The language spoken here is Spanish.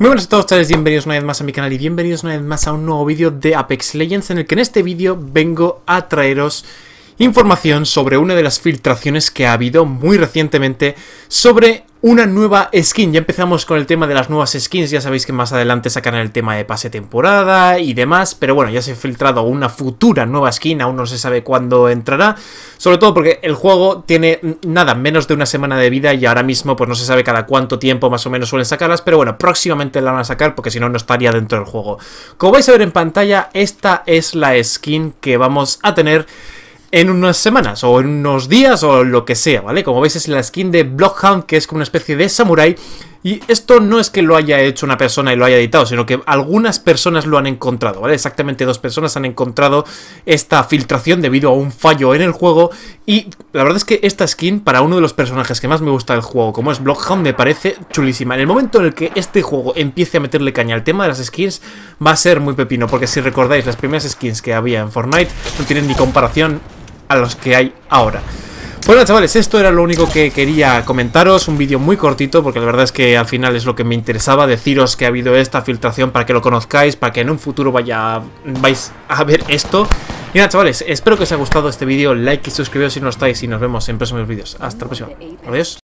Muy buenas a todos chavales, bienvenidos una vez más a mi canal y bienvenidos una vez más a un nuevo vídeo de Apex Legends en el que en este vídeo vengo a traeros información sobre una de las filtraciones que ha habido muy recientemente sobre una nueva skin. Ya empezamos con el tema de las nuevas skins, ya sabéis que más adelante sacarán el tema de pase temporada y demás, pero bueno, ya se ha filtrado una futura nueva skin, aún no se sabe cuándo entrará, sobre todo porque el juego tiene nada, menos de una semana de vida y ahora mismo pues no se sabe cada cuánto tiempo más o menos suelen sacarlas, pero bueno, próximamente la van a sacar porque si no, no estaría dentro del juego. Como vais a ver en pantalla, esta es la skin que vamos a tener en unas semanas o en unos días o lo que sea, ¿vale? Como veis es la skin de Blockhound, que es como una especie de samurai. Y esto no es que lo haya hecho una persona y lo haya editado, sino que algunas personas lo han encontrado, ¿vale? Exactamente dos personas han encontrado esta filtración debido a un fallo en el juego. Y la verdad es que esta skin, para uno de los personajes que más me gusta del juego, como es Blockhound, me parece chulísima. En el momento en el que este juego empiece a meterle caña al tema de las skins, va a ser muy pepino, porque si recordáis, las primeras skins que había en Fortnite no tienen ni comparación a los que hay ahora. Bueno chavales, esto era lo único que quería comentaros, un vídeo muy cortito porque la verdad es que al final es lo que me interesaba deciros que ha habido esta filtración para que lo conozcáis, para que en un futuro vaya, vais a ver esto. Y nada chavales, espero que os haya gustado este vídeo, like y suscribiros si no estáis y nos vemos en próximos vídeos. Hasta la próxima, adiós.